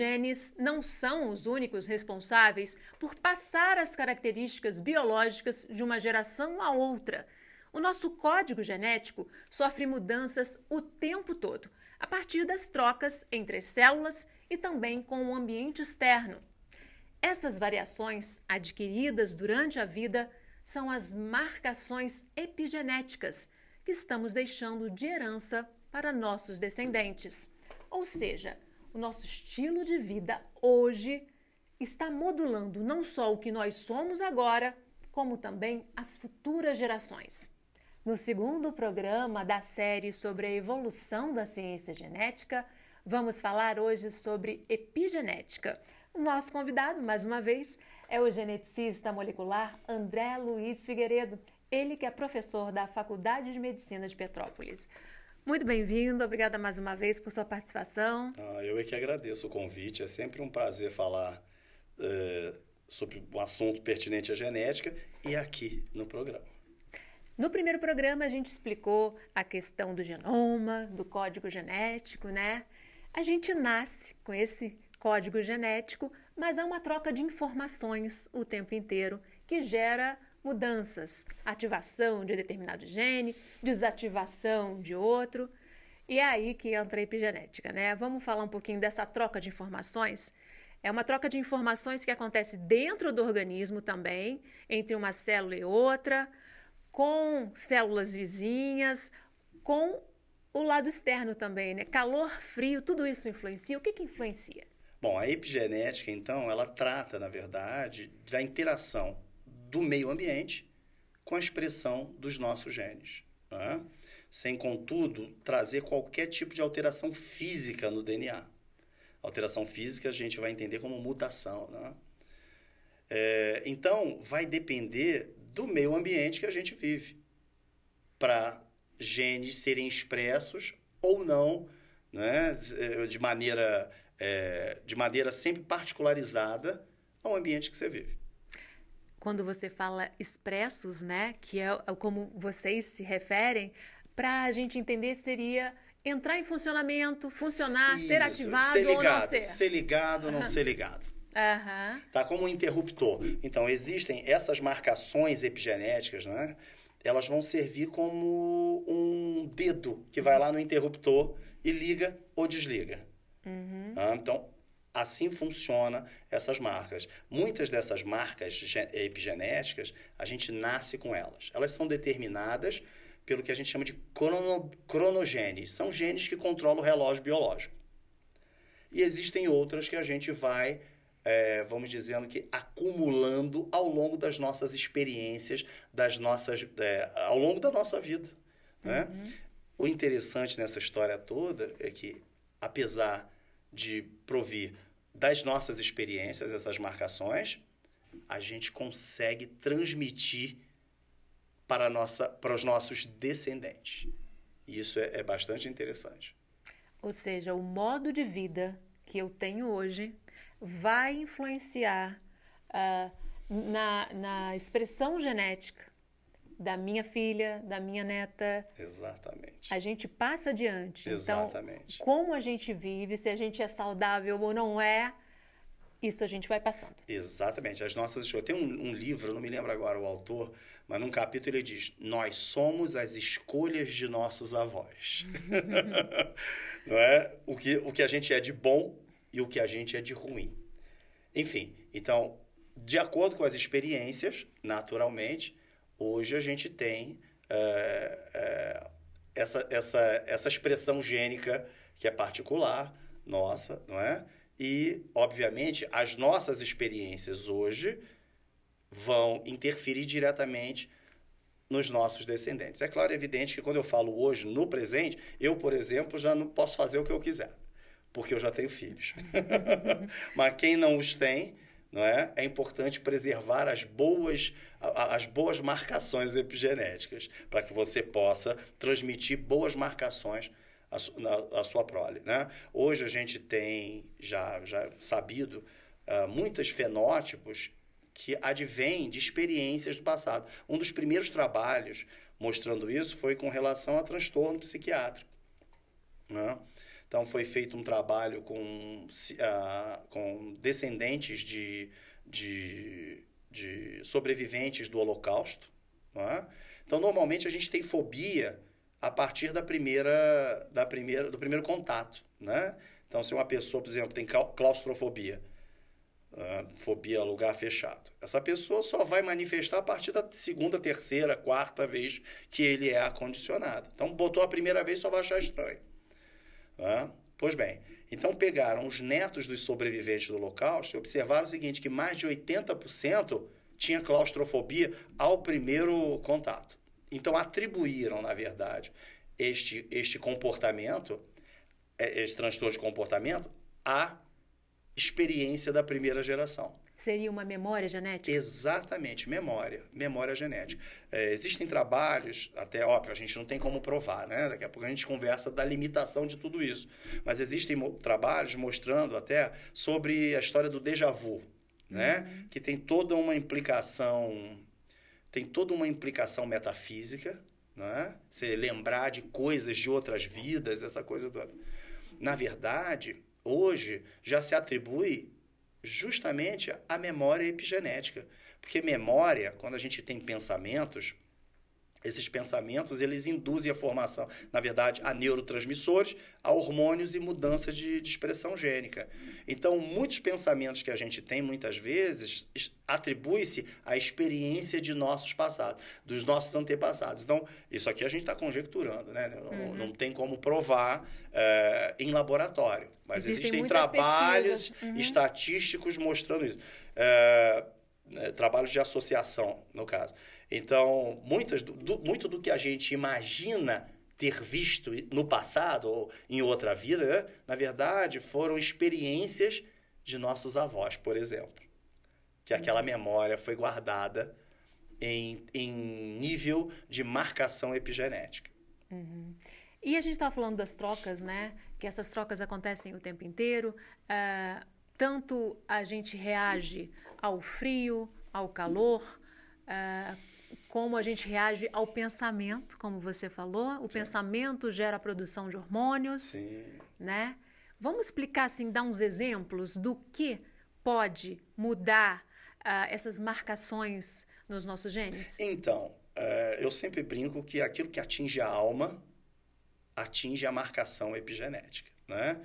genes não são os únicos responsáveis por passar as características biológicas de uma geração a outra. O nosso código genético sofre mudanças o tempo todo, a partir das trocas entre células e também com o ambiente externo. Essas variações adquiridas durante a vida são as marcações epigenéticas que estamos deixando de herança para nossos descendentes. Ou seja, o nosso estilo de vida hoje está modulando não só o que nós somos agora, como também as futuras gerações. No segundo programa da série sobre a evolução da ciência genética, vamos falar hoje sobre epigenética. O nosso convidado, mais uma vez, é o geneticista molecular André Luiz Figueiredo, ele que é professor da Faculdade de Medicina de Petrópolis. Muito bem-vindo, obrigada mais uma vez por sua participação. Ah, eu é que agradeço o convite, é sempre um prazer falar eh, sobre um assunto pertinente à genética e aqui no programa. No primeiro programa a gente explicou a questão do genoma, do código genético, né? A gente nasce com esse código genético, mas há uma troca de informações o tempo inteiro que gera mudanças, ativação de determinado gene, desativação de outro. E é aí que entra a epigenética, né? Vamos falar um pouquinho dessa troca de informações? É uma troca de informações que acontece dentro do organismo também, entre uma célula e outra, com células vizinhas, com o lado externo também, né? Calor, frio, tudo isso influencia. O que, que influencia? Bom, a epigenética, então, ela trata, na verdade, da interação do meio ambiente com a expressão dos nossos genes. Né? Sem, contudo, trazer qualquer tipo de alteração física no DNA. Alteração física a gente vai entender como mutação. Né? É, então, vai depender do meio ambiente que a gente vive para genes serem expressos ou não, né? É, de, maneira, é, de maneira sempre particularizada ao ambiente que você vive quando você fala expressos, né, que é como vocês se referem, para a gente entender seria entrar em funcionamento, funcionar, Isso, ser ativado ser ligado, ou não ser. Ser ligado ou não uhum. ser ligado. Uhum. Tá como um interruptor. Então, existem essas marcações epigenéticas, né? Elas vão servir como um dedo que vai lá no interruptor e liga ou desliga. Uhum. Ah, então, Assim funciona essas marcas. Muitas dessas marcas epigenéticas, a gente nasce com elas. Elas são determinadas pelo que a gente chama de crono, São genes que controlam o relógio biológico. E existem outras que a gente vai, é, vamos dizendo que, acumulando ao longo das nossas experiências, das nossas, é, ao longo da nossa vida. Né? Uhum. O interessante nessa história toda é que, apesar de provir das nossas experiências essas marcações, a gente consegue transmitir para, nossa, para os nossos descendentes. E isso é, é bastante interessante. Ou seja, o modo de vida que eu tenho hoje vai influenciar uh, na, na expressão genética da minha filha, da minha neta. Exatamente. A gente passa adiante. Então, Exatamente. Então, como a gente vive, se a gente é saudável ou não é, isso a gente vai passando. Exatamente. As nossas escolhas. Tem um, um livro, não me lembro agora o autor, mas num capítulo ele diz: Nós somos as escolhas de nossos avós. não é? O que, o que a gente é de bom e o que a gente é de ruim. Enfim, então, de acordo com as experiências, naturalmente, Hoje a gente tem é, é, essa, essa, essa expressão gênica que é particular, nossa, não é? E, obviamente, as nossas experiências hoje vão interferir diretamente nos nossos descendentes. É claro, e evidente que quando eu falo hoje, no presente, eu, por exemplo, já não posso fazer o que eu quiser, porque eu já tenho filhos. Mas quem não os tem não é? É importante preservar as boas, as boas marcações epigenéticas para que você possa transmitir boas marcações à, na, sua prole, né? Hoje a gente tem já, já sabido uh, muitos fenótipos que advêm de experiências do passado. Um dos primeiros trabalhos mostrando isso foi com relação a transtorno psiquiátrico. Né? Então, foi feito um trabalho com, uh, com descendentes de, de, de, sobreviventes do Holocausto. É? Então, normalmente, a gente tem fobia a partir da primeira, da primeira, do primeiro contato. Né? Então, se uma pessoa, por exemplo, tem claustrofobia, uh, fobia a lugar fechado, essa pessoa só vai manifestar a partir da segunda, terceira, quarta vez que ele é acondicionado. Então, botou a primeira vez, só vai achar estranho. Né? Pois bem, então pegaram os netos dos sobreviventes do Holocausto e observaram o seguinte, que mais de 80% tinha claustrofobia ao primeiro contato. Então atribuíram, na verdade, este, este comportamento, é, este transtorno de comportamento, a experiência da primeira geração. Seria uma memória genética? Exatamente, memória, memória genética. É, existem trabalhos, até óbvio, a gente não tem como provar, né? Daqui a pouco a gente conversa da limitação de tudo isso. Mas existem mo trabalhos mostrando até sobre a história do déjà vu, né? Uhum. Que tem toda uma implicação, tem toda uma implicação metafísica, né? Você lembrar de coisas de outras vidas, essa coisa toda. Na verdade, hoje já se atribui justamente à memória epigenética. Porque memória, quando a gente tem pensamentos, esses pensamentos, eles induzem a formação, na verdade, a neurotransmissores, a hormônios e mudanças de, de, expressão gênica. Então, muitos pensamentos que a gente tem, muitas vezes, atribui-se à experiência de nossos passados, dos nossos antepassados. Então, isso aqui a gente está conjecturando, né? Não, uhum. não, tem como provar é, em laboratório. Mas existem, existem trabalhos uhum. estatísticos mostrando isso. É, né, trabalhos de associação, no caso. Então, muitas, do, muito do que a gente imagina ter visto no passado ou em outra vida, né, na verdade, foram experiências de nossos avós, por exemplo. Que aquela memória foi guardada em, em nível de marcação epigenética. Uhum. E a gente estava falando das trocas, né? Que essas trocas acontecem o tempo inteiro. Uh, tanto a gente reage ao frio, ao calor, uh, como a gente reage ao pensamento, como você falou. O Sim. pensamento gera a produção de hormônios, Sim. né? Vamos explicar, assim, dar uns exemplos do que pode mudar uh, essas marcações nos nossos genes? Então, uh, eu sempre brinco que aquilo que atinge a alma atinge a marcação epigenética, né?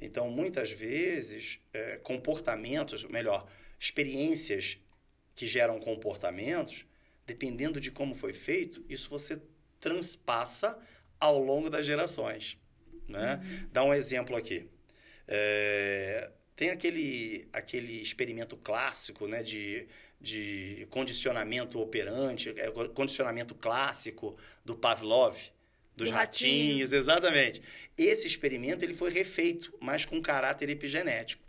Então, muitas vezes, é, comportamentos, melhor, experiências que geram comportamentos, dependendo de como foi feito, isso você transpassa ao longo das gerações. Né? Uhum. Dá um exemplo aqui. É, tem aquele, aquele experimento clássico né, de, de condicionamento operante, é, condicionamento clássico do Pavlov, dos ratinhos, ratinho. exatamente. Esse experimento ele foi refeito, mas com caráter epigenético.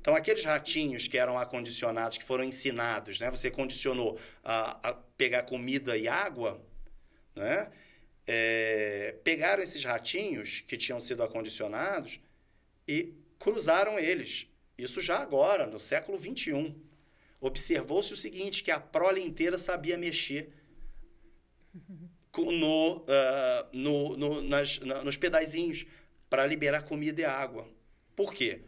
Então, aqueles ratinhos que eram acondicionados, que foram ensinados, né? Você condicionou a, a pegar comida e água, né? É, pegaram esses ratinhos que tinham sido acondicionados e cruzaram eles. Isso já agora, no século XXI. Observou-se o seguinte, que a prole inteira sabia mexer no, uh, no, no, nas, na, nos pedazinhos para liberar comida e água. Por quê?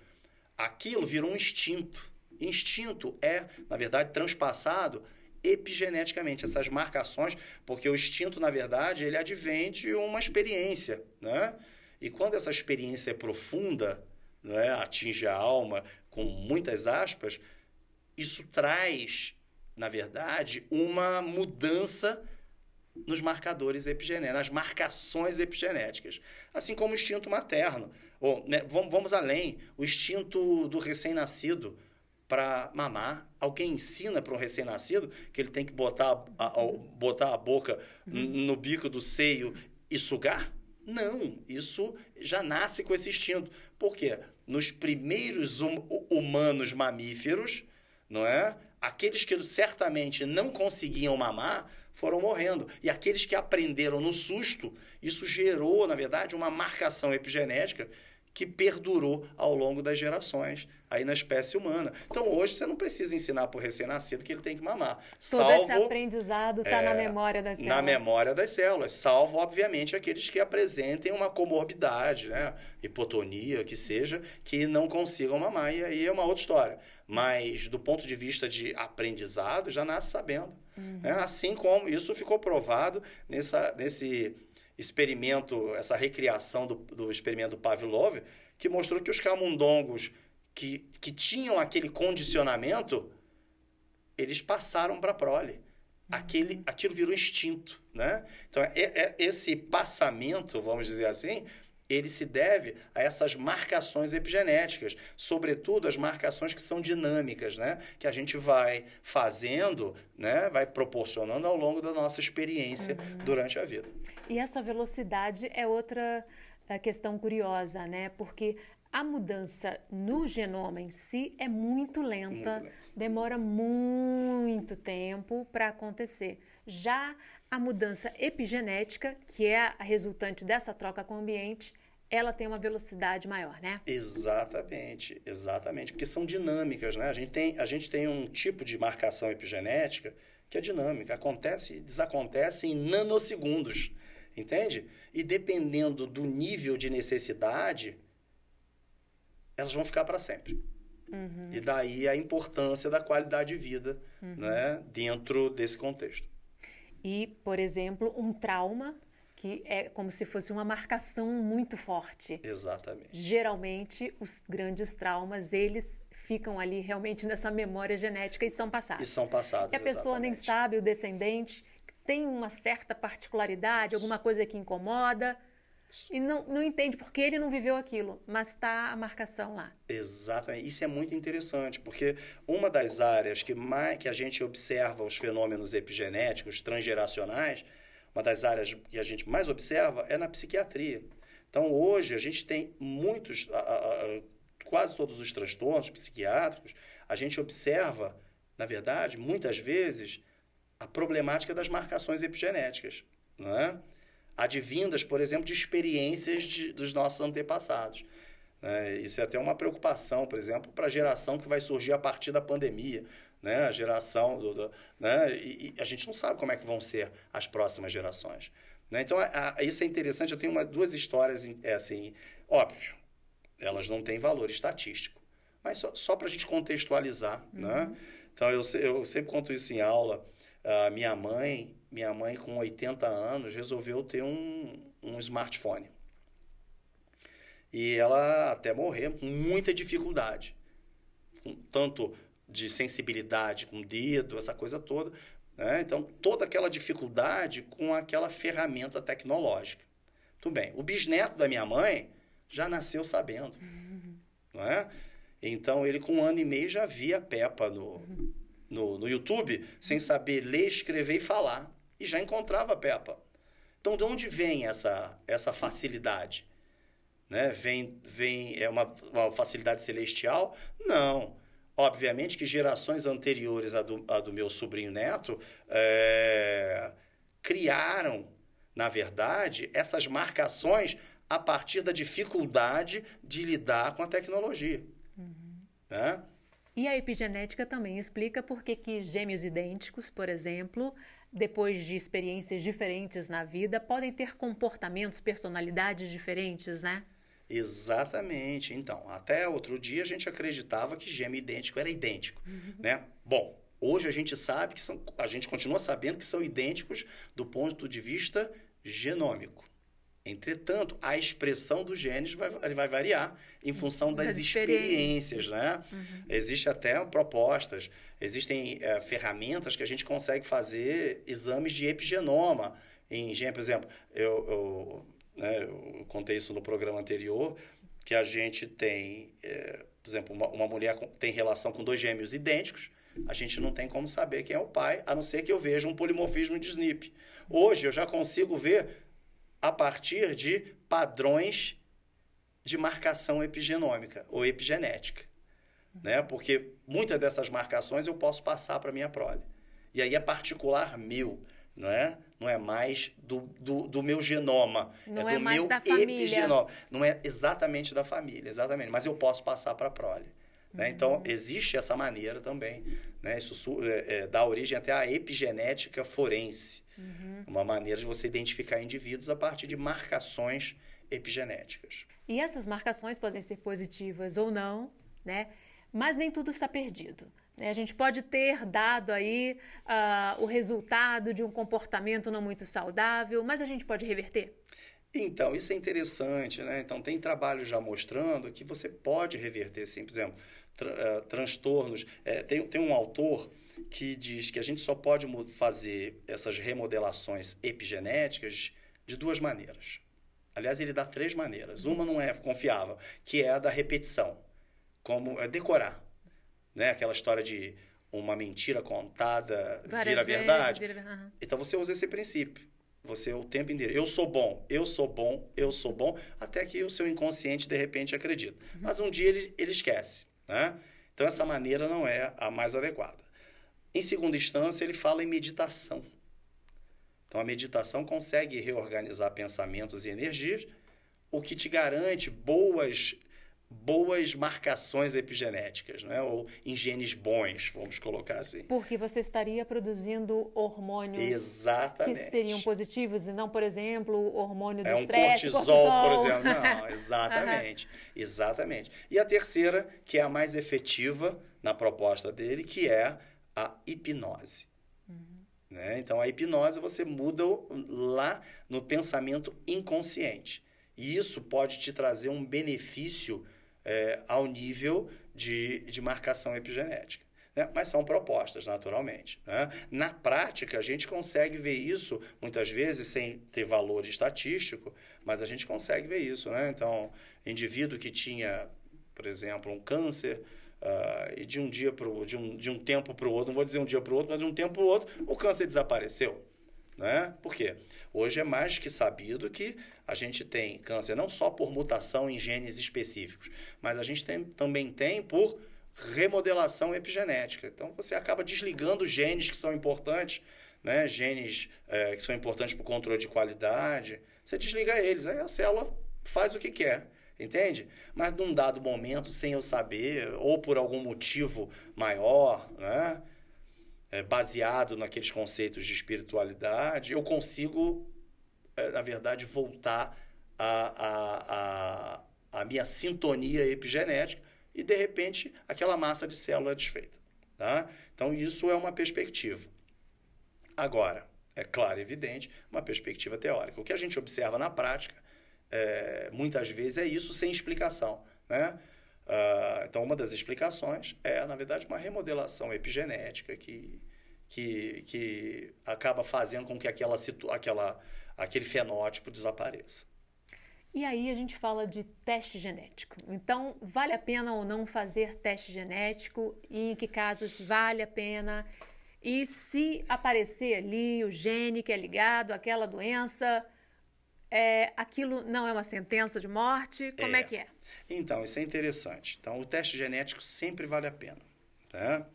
Aquilo virou um instinto. Instinto é, na verdade, transpassado epigeneticamente essas marcações, porque o instinto, na verdade, ele advém de uma experiência, né? E quando essa experiência é profunda, né, atinge a alma com muitas aspas, isso traz, na verdade, uma mudança nos marcadores epigenéticos, nas marcações epigenéticas, assim como o instinto materno. Ou, né, vamos, vamos além, o instinto do recém-nascido para mamar. Alguém ensina para um recém-nascido que ele tem que botar a, a, botar a boca uhum. no bico do seio e sugar? Não, isso já nasce com esse instinto. Por quê? Nos primeiros hum, humanos mamíferos, não é? Aqueles que certamente não conseguiam mamar foram morrendo. E aqueles que aprenderam no susto, isso gerou, na verdade, uma marcação epigenética que perdurou ao longo das gerações aí na espécie humana. Então hoje você não precisa ensinar para o recém-nascido que ele tem que mamar. Todo salvo, esse aprendizado está é, na memória das células. Na memória das células, salvo obviamente aqueles que apresentem uma comorbidade, né, hipotonia, que seja, que não consigam mamar e aí é uma outra história. Mas do ponto de vista de aprendizado, já nasce sabendo. Uhum. Né? Assim como isso ficou provado nessa, nesse experimento, essa recriação do, do experimento Pavlov, que mostrou que os camundongos que, que tinham aquele condicionamento, eles passaram para a prole. Aquele, aquilo virou instinto, né? Então, é, é, esse passamento, vamos dizer assim, ele se deve a essas marcações epigenéticas, sobretudo as marcações que são dinâmicas, né? que a gente vai fazendo, né? vai proporcionando ao longo da nossa experiência uhum. durante a vida. E essa velocidade é outra eh, questão curiosa, né? porque a mudança no genoma em si é muito lenta, muito demora muito tempo para acontecer. Já a mudança epigenética, que é a resultante dessa troca com o ambiente, ela tem uma velocidade maior, né? Exatamente, exatamente, porque são dinâmicas, né? A gente tem, a gente tem um tipo de marcação epigenética que é dinâmica, acontece e desacontece em nanosegundos, entende? E dependendo do nível de necessidade, elas vão ficar para sempre. Uhum. E daí a importância da qualidade de vida, uhum. né, dentro desse contexto. E, por exemplo, um trauma que é como se fosse uma marcação muito forte. Exatamente. Geralmente os grandes traumas eles ficam ali realmente nessa memória genética e são passados. E são passados. E a exatamente. pessoa nem sabe o descendente tem uma certa particularidade, alguma coisa que incomoda. E não, não entende porque ele não viveu aquilo, mas está a marcação lá. Exatamente. Isso é muito interessante, porque uma das áreas que, mais, que a gente observa os fenômenos epigenéticos transgeracionais uma das áreas que a gente mais observa é na psiquiatria. Então, hoje, a gente tem muitos, a, a, a, quase todos os transtornos psiquiátricos, a gente observa, na verdade, muitas vezes, a problemática das marcações epigenéticas, não é? advindas, por exemplo, de experiências de, dos nossos antepassados. Né? Isso é até uma preocupação, por exemplo, para a geração que vai surgir a partir da pandemia né? a geração, do, do né? E, e, a gente não sabe como é que vão ser as próximas gerações. Né? Então, a, a, isso é interessante. Eu tenho uma, duas histórias, é assim, óbvio, elas não têm valor estatístico, mas só, só para a gente contextualizar. Uhum. Né? Então, eu, eu sempre conto isso em aula. minha mãe, minha mãe com 80 anos, resolveu ter um, um smartphone. E ela até morrer, com muita dificuldade. tanto de sensibilidade com o dedo, essa coisa toda. Né? Então, toda aquela dificuldade com aquela ferramenta tecnológica. Tudo bem. O bisneto da minha mãe já nasceu sabendo. Uhum. Não é? Então, ele com um ano e meio já via Peppa no, uhum. no, no YouTube, sem saber ler, escrever e falar. E já encontrava Peppa. Então, de onde vem essa, essa facilidade? Né? Vem, vem, é uma, uma facilidade celestial? Não. Obviamente que gerações anteriores à do, do meu sobrinho neto é, criaram, na verdade, essas marcações a partir da dificuldade de lidar com a tecnologia. Uhum. Né? E a epigenética também explica por que, que gêmeos idênticos, por exemplo, depois de experiências diferentes na vida, podem ter comportamentos, personalidades diferentes, né? Exatamente. Então, até outro dia a gente acreditava que gêmeo idêntico era idêntico, uhum. né? Bom, hoje a gente sabe que são, a gente continua sabendo que são idênticos do ponto de vista genômico. Entretanto, a expressão dos genes vai, vai variar em função das, das experiências, né? experiências, né? Uhum. Existem até propostas, existem é, ferramentas que a gente consegue fazer exames de epigenoma. Em, por exemplo, eu, eu né, eu contei isso no programa anterior, que a gente tem, é, por exemplo, uma, uma mulher com, tem relação com dois gêmeos idênticos, a gente não tem como saber quem é o pai, a não ser que eu veja um polimorfismo de SNP. Hoje eu já consigo ver a partir de padrões de marcação epigenômica ou epigenética, né? Porque muitas dessas marcações eu posso passar para minha prole. E aí é particular meu, não é? não é mais do, do, do meu genoma, não é, é do é mais meu da família. epigenoma. Não é exatamente da família, exatamente, mas eu posso passar para a prole. Né? Uhum. Então, existe essa maneira também. Né? Isso é, é, dá origem até à epigenética forense. Uhum. Uma maneira de você identificar indivíduos a partir de marcações epigenéticas. E essas marcações podem ser positivas ou não, né? mas nem tudo está perdido. Né? A gente pode ter dado aí uh, o resultado de um comportamento não muito saudável, mas a gente pode reverter? Então, isso é interessante, né? Então, tem trabalho já mostrando que você pode reverter, sim, por exemplo, tra eh, transtornos. É, tem, tem um autor que diz que a gente só pode fazer essas remodelações epigenéticas de duas maneiras. Aliás, ele dá três maneiras. Uma não é confiável, que é a da repetição, como é decorar né? Aquela história de uma mentira contada vira verdade. Vira... Então você usa esse princípio. Você o tempo inteiro, eu sou bom, eu sou bom, eu sou bom, até que o seu inconsciente de repente acredita. Uhum. Mas um dia ele, ele esquece, né? Então essa maneira não é a mais adequada. Em segunda instância, ele fala em meditação. Então a meditação consegue reorganizar pensamentos e energias, o que te garante boas boas marcações epigenéticas, é, ou em genes bons, vamos colocar assim. Porque você estaria produzindo hormônios Exatamente. que seriam positivos e não, por exemplo, o hormônio do estresse, é um cortisol, cortisol, por exemplo. Não, exatamente, exatamente. E a terceira, que é a mais efetiva na proposta dele, que é a hipnose. Uhum. Né? Então, a hipnose você muda lá no pensamento inconsciente. E isso pode te trazer um benefício é, ao nível de, de marcação epigenética. Né? Mas são propostas, naturalmente. Né? Na prática, a gente consegue ver isso, muitas vezes, sem ter valor estatístico, mas a gente consegue ver isso. Né? Então, indivíduo que tinha, por exemplo, um câncer, Uh, e de um dia para o de um, de um tempo para o outro, não vou dizer um dia para o outro, mas de um tempo para o outro, o câncer desapareceu. Né? Por quê? Hoje é mais que sabido que a gente tem câncer não só por mutação em genes específicos, mas a gente tem, também tem por remodelação epigenética. Então você acaba desligando genes que são importantes, né? genes é, que são importantes para o controle de qualidade. Você desliga eles, aí a célula faz o que quer. Entende? Mas num dado momento, sem eu saber, ou por algum motivo maior, né? é, baseado naqueles conceitos de espiritualidade, eu consigo, é, na verdade, voltar à a, a, a, minha sintonia epigenética e, de repente, aquela massa de célula é desfeita. Tá? Então, isso é uma perspectiva. Agora, é claro e evidente, uma perspectiva teórica. O que a gente observa na prática, é, muitas vezes, é isso sem explicação. Né? Uh, então, uma das explicações é, na verdade, uma remodelação epigenética que, que, que acaba fazendo com que aquela, aquela, aquele fenótipo desapareça. E aí a gente fala de teste genético. Então, vale a pena ou não fazer teste genético? E em que casos vale a pena? E se aparecer ali o gene que é ligado àquela doença, é, aquilo não é uma sentença de morte? Como é. é. que é? Então, isso é interessante. Então, o teste genético sempre vale a pena. Tá?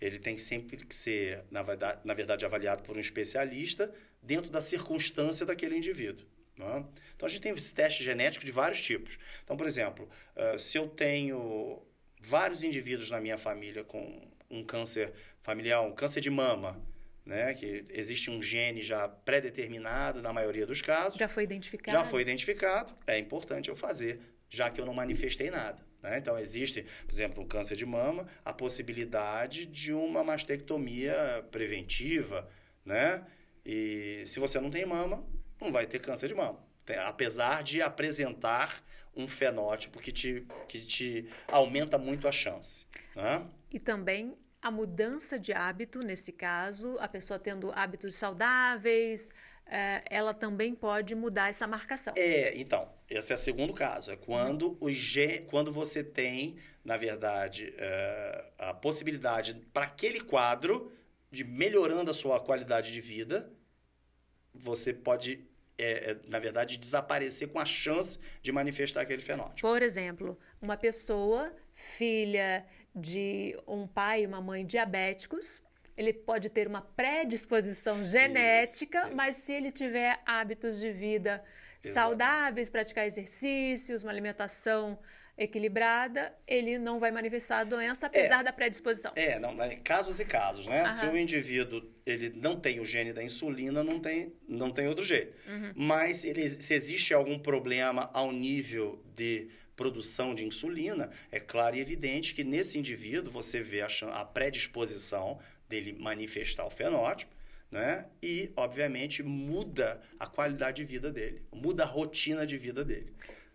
Ele tem sempre que ser, na verdade, na verdade, avaliado por um especialista dentro da circunstância daquele indivíduo. Né? Então, a gente tem esse teste genético de vários tipos. Então, por exemplo, eh, se eu tenho vários indivíduos na minha família com um câncer familiar, um câncer de mama, né? Que existe um gene já pré-determinado na maioria dos casos. Já foi identificado. Já foi identificado. É importante eu fazer, já que eu não manifestei nada. Né? Então, existe, por exemplo, no câncer de mama, a possibilidade de uma mastectomia preventiva, né? E se você não tem mama, não vai ter câncer de mama. Tem, apesar de apresentar um fenótipo que te, que te aumenta muito a chance. Né? E também a mudança de hábito, nesse caso, a pessoa tendo hábitos saudáveis, é, ela também pode mudar essa marcação. É, então, esse é o segundo caso. É quando, o o quando você tem, na verdade, é, a possibilidade para aquele quadro de melhorando a sua qualidade de vida, você pode é, é na verdade, desaparecer com a chance de manifestar aquele fenótipo. Por exemplo, uma pessoa, filha de um pai e uma mãe diabéticos, ele pode ter uma predisposição genética, isso, isso. mas se ele tiver hábitos de vida Exato. saudáveis, praticar exercícios, uma alimentação equilibrada, ele não vai manifestar a doença apesar é, da predisposição. É, não, né, casos e casos, né? Aham. Se o indivíduo ele não tem o gene da insulina, não tem, não tem outro jeito. Uhum. Mas ele, se existe algum problema ao nível de produção de insulina, é claro e evidente que nesse indivíduo você vê a, a predisposição dele manifestar o fenótipo, né? E, obviamente, muda a qualidade de vida dele, muda a rotina de vida dele.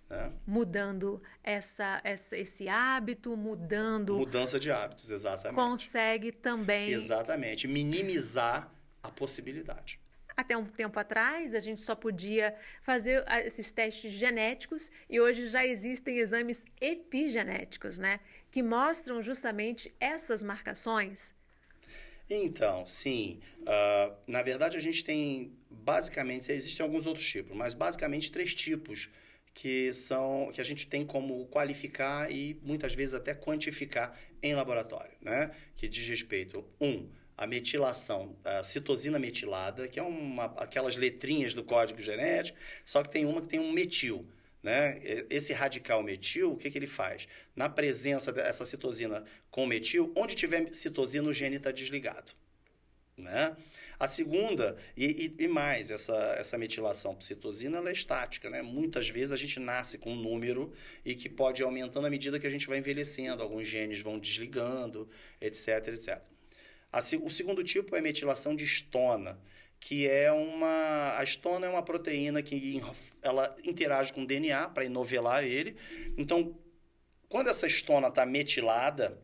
Né? Mudando essa, essa, esse hábito, mudando. Mudança de hábitos, exatamente. Consegue também. Exatamente, minimizar a possibilidade. Até um tempo atrás, a gente só podia fazer ah, esses testes genéticos e hoje já existem exames epigenéticos, né? Que mostram justamente essas marcações. Então, sim. Uh, na verdade, a gente tem basicamente, existem alguns outros tipos, mas basicamente três tipos que são que a gente tem como qualificar e muitas vezes até quantificar em laboratório, né? Que diz respeito um a metilação, a citosina metilada, que é uma, aquelas letrinhas do código genético, só que tem uma que tem um metil. Né? Esse radical metil, o que, que ele faz? Na presença dessa citosina com metil, onde tiver citosina, o gene está desligado. Né? A segunda, e, e, e, mais, essa, essa metilação por citosina ela é estática. Né? Muitas vezes a gente nasce com um número e que pode ir aumentando à medida que a gente vai envelhecendo. Alguns genes vão desligando, etc, etc o segundo tipo é metilação de estona, que é uma. A estona é uma proteína que ela interage com o DNA para inovelar ele. Então, quando essa estona está metilada,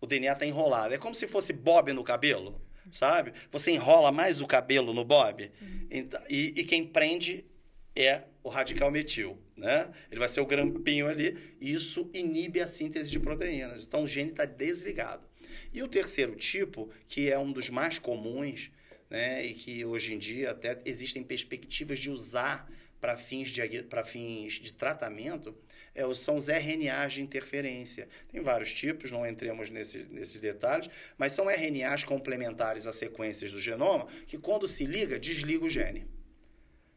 o DNA está enrolado. É como se fosse bob no cabelo, sabe? Você enrola mais o cabelo no bob. Uhum. Então, e, e quem prende é o radical metil, né? Ele vai ser o grampinho ali. E isso inibe a síntese de proteínas. Então, o gene está desligado. E o terceiro tipo, que é um dos mais comuns, né, e que hoje em dia até existem perspectivas de usar para fins de, para fins de tratamento, é, são os RNAs de interferência. Tem vários tipos, não entremos nesse, nesses detalhes, mas são RNAs complementares a sequências do genoma que, quando se liga, desliga o gene.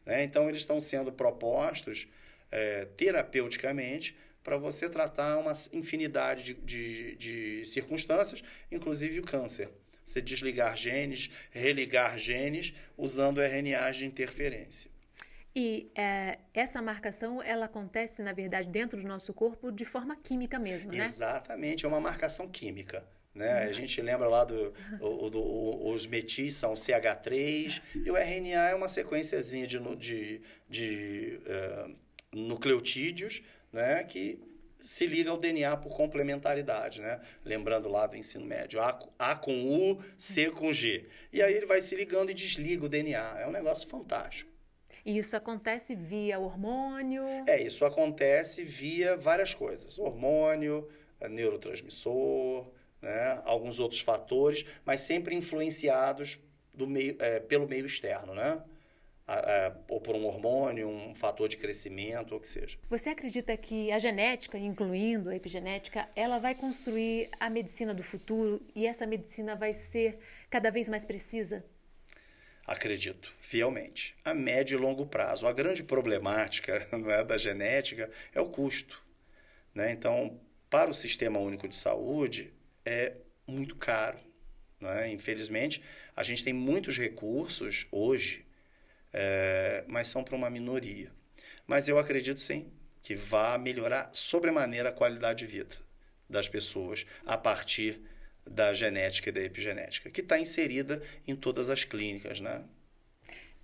Né? Então, eles estão sendo propostos é, terapeuticamente para você tratar uma infinidade de, de, de circunstâncias, inclusive o câncer. Você desligar genes, religar genes, usando RNAs de interferência. E é, essa marcação, ela acontece, na verdade, dentro do nosso corpo de forma química mesmo, né? Exatamente, é uma marcação química. Né? Uhum. A gente lembra lá do, do, do, os metis são CH3 e o RNA é uma sequênciazinha de, de, de uh, nucleotídeos né, que se liga ao DNA por complementaridade, né? Lembrando lá do ensino médio, A, A com U, C com G. E aí ele vai se ligando e desliga o DNA. É um negócio fantástico. E isso acontece via hormônio? É, isso acontece via várias coisas. Hormônio, é, neurotransmissor, né? alguns outros fatores, mas sempre influenciados do meio, é, pelo meio externo, né? a, ou por um hormônio, um fator de crescimento, ou o que seja. Você acredita que a genética, incluindo a epigenética, ela vai construir a medicina do futuro e essa medicina vai ser cada vez mais precisa? Acredito, fielmente. A médio e longo prazo. A grande problemática é, da genética é o custo. Né? Então, para o Sistema Único de Saúde, é muito caro. Né? Infelizmente, a gente tem muitos recursos hoje é, mas são para uma minoria. Mas eu acredito sim que vá melhorar sobremaneira a qualidade de vida das pessoas a partir da genética e da epigenética, que está inserida em todas as clínicas, né?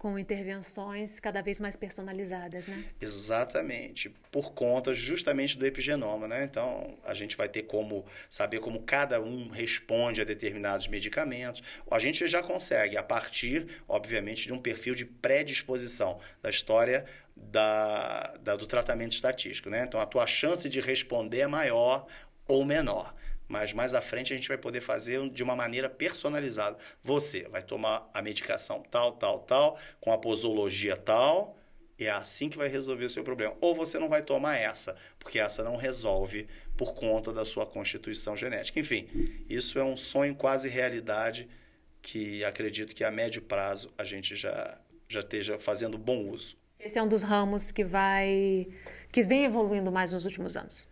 com intervenções cada vez mais personalizadas, né? Exatamente, por conta justamente do epigenoma, né? Então, a gente vai ter como saber como cada um responde a determinados medicamentos. A gente já consegue a partir, obviamente, de um perfil de predisposição da história da, da do tratamento estatístico, né? Então, a tua chance de responder é maior ou menor mas mais à frente a gente vai poder fazer de uma maneira personalizada. Você vai tomar a medicação tal, tal, tal, com a posologia tal, e é assim que vai resolver o seu problema. Ou você não vai tomar essa, porque essa não resolve por conta da sua constituição genética. Enfim, isso é um sonho quase realidade que acredito que a médio prazo a gente já, já esteja fazendo bom uso. Esse é um dos ramos que vai que vem evoluindo mais nos últimos anos.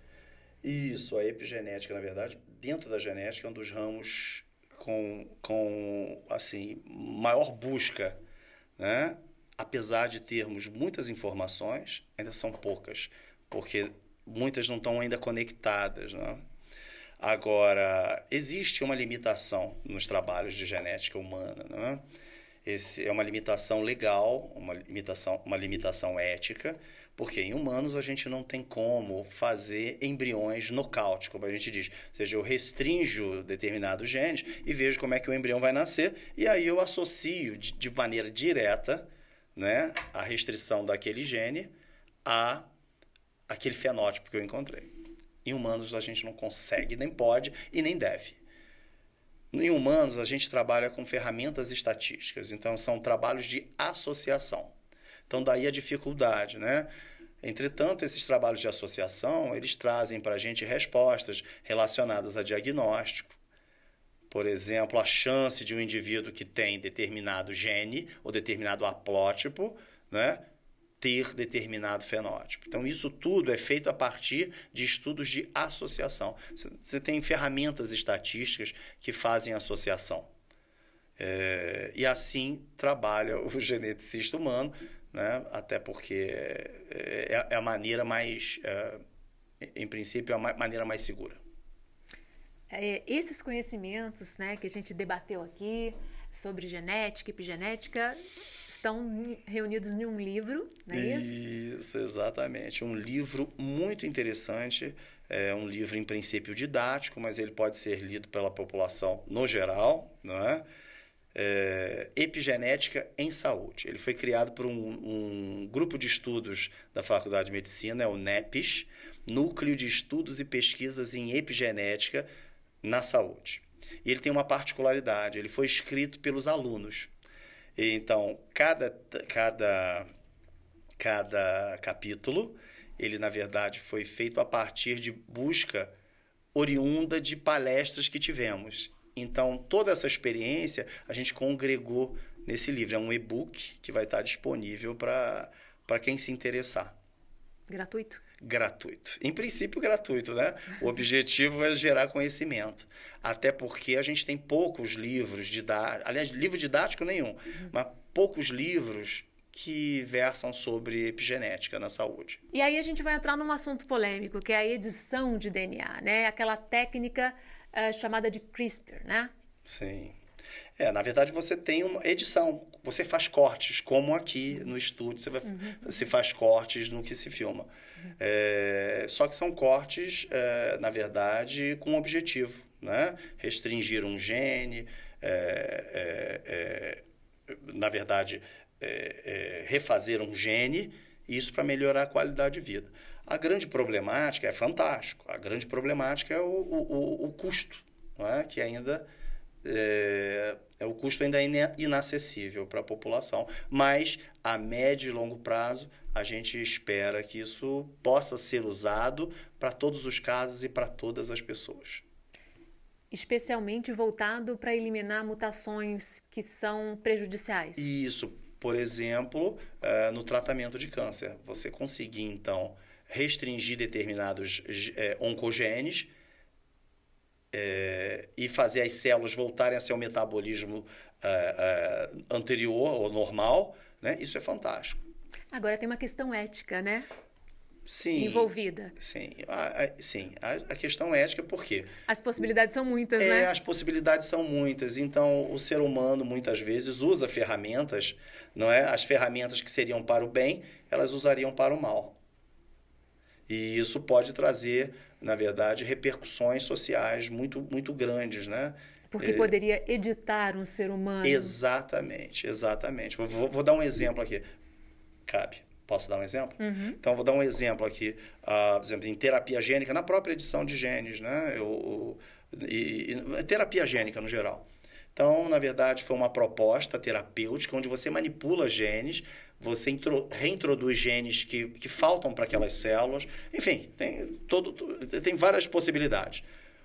Isso, a epigenética, na verdade, dentro da genética, é um dos ramos com, com assim, maior busca, né? Apesar de termos muitas informações, ainda são poucas, porque muitas não estão ainda conectadas, né? Agora, existe uma limitação nos trabalhos de genética humana, né? Esse é uma limitação legal, uma limitação, uma limitação ética, porque em humanos a gente não tem como fazer embriões nocaute, como a gente diz. Ou seja, eu restrinjo determinados genes e vejo como é que o embrião vai nascer, e aí eu associo de, de maneira direta né, a restrição daquele gene a aquele fenótipo que eu encontrei. Em humanos a gente não consegue, nem pode e nem deve. Em humanos a gente trabalha com ferramentas estatísticas, então são trabalhos de associação. Então, daí a dificuldade, né? Entretanto, esses trabalhos de associação, eles trazem para a gente respostas relacionadas a diagnóstico. Por exemplo, a chance de um indivíduo que tem determinado gene ou determinado haplótipo, né? ter determinado fenótipo. Então, isso tudo é feito a partir de estudos de associação. Você tem ferramentas estatísticas que fazem associação. É, e assim trabalha o geneticista humano né? até porque é, é, é a maneira mais, é, em princípio, é a maneira mais segura. É, esses conhecimentos né, que a gente debateu aqui sobre genética, e epigenética, estão reunidos em um livro, não é isso? Isso, exatamente. Um livro muito interessante, é um livro em princípio didático, mas ele pode ser lido pela população no geral, não é? é, epigenética em saúde. Ele foi criado por um, um, grupo de estudos da Faculdade de Medicina, é o NEPES, Núcleo de Estudos e Pesquisas em Epigenética na Saúde. E ele tem uma particularidade, ele foi escrito pelos alunos. Então, cada, cada, cada capítulo, ele na verdade foi feito a partir de busca oriunda de palestras que tivemos. Então, toda essa experiência a gente congregou nesse livro. É um e-book que vai estar disponível para quem se interessar. Gratuito? Gratuito. Em princípio, gratuito, né? O objetivo é gerar conhecimento. Até porque a gente tem poucos livros didáticos, aliás, livro didático nenhum, uhum. mas poucos livros que versam sobre epigenética na saúde. E aí a gente vai entrar num assunto polêmico, que é a edição de DNA, né? Aquela técnica uh, chamada de CRISPR, né? Sim. É, na verdade você tem uma edição, você faz cortes, como aqui no estúdio você vai, uhum. se faz cortes no que se filma. Uhum. É, só que são cortes, é, na verdade, com um objetivo, né? Restringir um gene, é, é, é na verdade, é, refazer um gene, isso para melhorar a qualidade de vida. A grande problemática é fantástico. A grande problemática é o, o, o custo, é? que ainda é, é, o custo ainda é inacessível para a população. Mas a médio e longo prazo a gente espera que isso possa ser usado para todos os casos e para todas as pessoas. Especialmente voltado para eliminar mutações que são prejudiciais. Isso, por exemplo, eh, no tratamento de câncer. Você conseguir, então, restringir determinados é, oncogenes é, e fazer as células voltarem a seu metabolismo é, é, anterior ou normal, né? isso é fantástico. Agora tem uma questão ética, né? Sim, envolvida. Sim, a, a, sim. A, a, questão ética, por quê? As possibilidades são muitas, é, né? As possibilidades são muitas. Então, o ser humano, muitas vezes, usa ferramentas, não é? As ferramentas que seriam para o bem, elas usariam para o mal. E isso pode trazer, na verdade, repercussões sociais muito, muito grandes, né? Porque é. poderia editar um ser humano. Exatamente, exatamente. Vou, vou, vou dar um exemplo aqui. Cabe. Posso dar um exemplo? Uhum. Então, vou dar um exemplo aqui. Uh, por exemplo, em terapia gênica, na própria edição de genes, né? Eu, eu e, e, terapia gênica no geral. Então, na verdade, foi uma proposta terapêutica onde você manipula genes, você reintroduz genes que, que faltam para aquelas células. Enfim, tem, todo, tem várias possibilidades.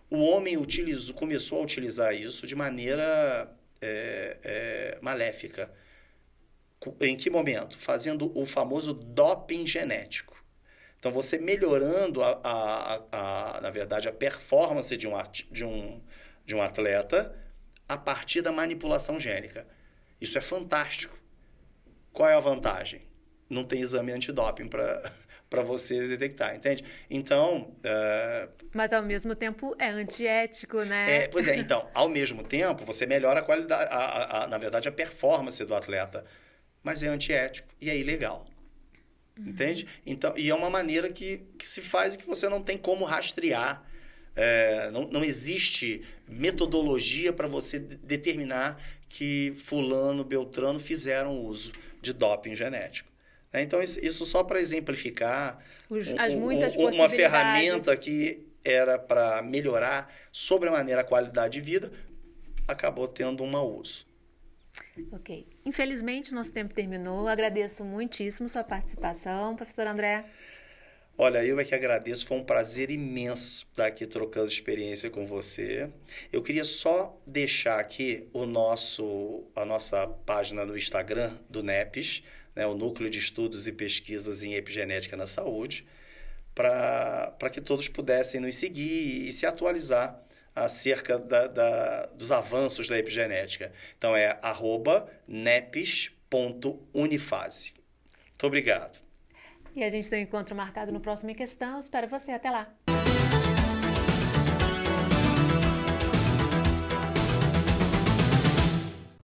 O homem utilizou, começou a utilizar isso de maneira é, é, maléfica. Em que momento? Fazendo o famoso doping genético. Então, você melhorando, a, a, a, a na verdade, a performance de um, de um, de um atleta a partir da manipulação gênica. Isso é fantástico. Qual é a vantagem? Não tem exame antidoping para para você detectar, entende? Então. Uh... Mas ao mesmo tempo é antiético, né? É, pois é, então, ao mesmo tempo você melhora a qualidade, a, a, a, na verdade, a performance do atleta. Mas é antiético e é ilegal. Uhum. Entende? Então, e é uma maneira que, que se faz e que você não tem como rastrear. É, não, não existe metodologia para você determinar que fulano, beltrano fizeram uso de doping genético. É, então, isso só para exemplificar Os, as um, um, uma ferramenta que era para melhorar sobremaneira a qualidade de vida, acabou tendo um mau uso. Ok. Infelizmente, nosso tempo terminou. Agradeço muitíssimo sua participação, professor André. Olha, eu é que agradeço, foi um prazer imenso estar aqui trocando experiência com você. Eu queria só deixar aqui o nosso, a nossa página no Instagram do NEPES, né, o Núcleo de Estudos e Pesquisas em Epigenética na Saúde, para que todos pudessem nos seguir e se atualizar acerca da, da, dos avanços da epigenética. Então é arroba nepes.unifase. Muito obrigado. E a gente tem um encontro marcado no próximo Em Questão. Espero você. Até lá!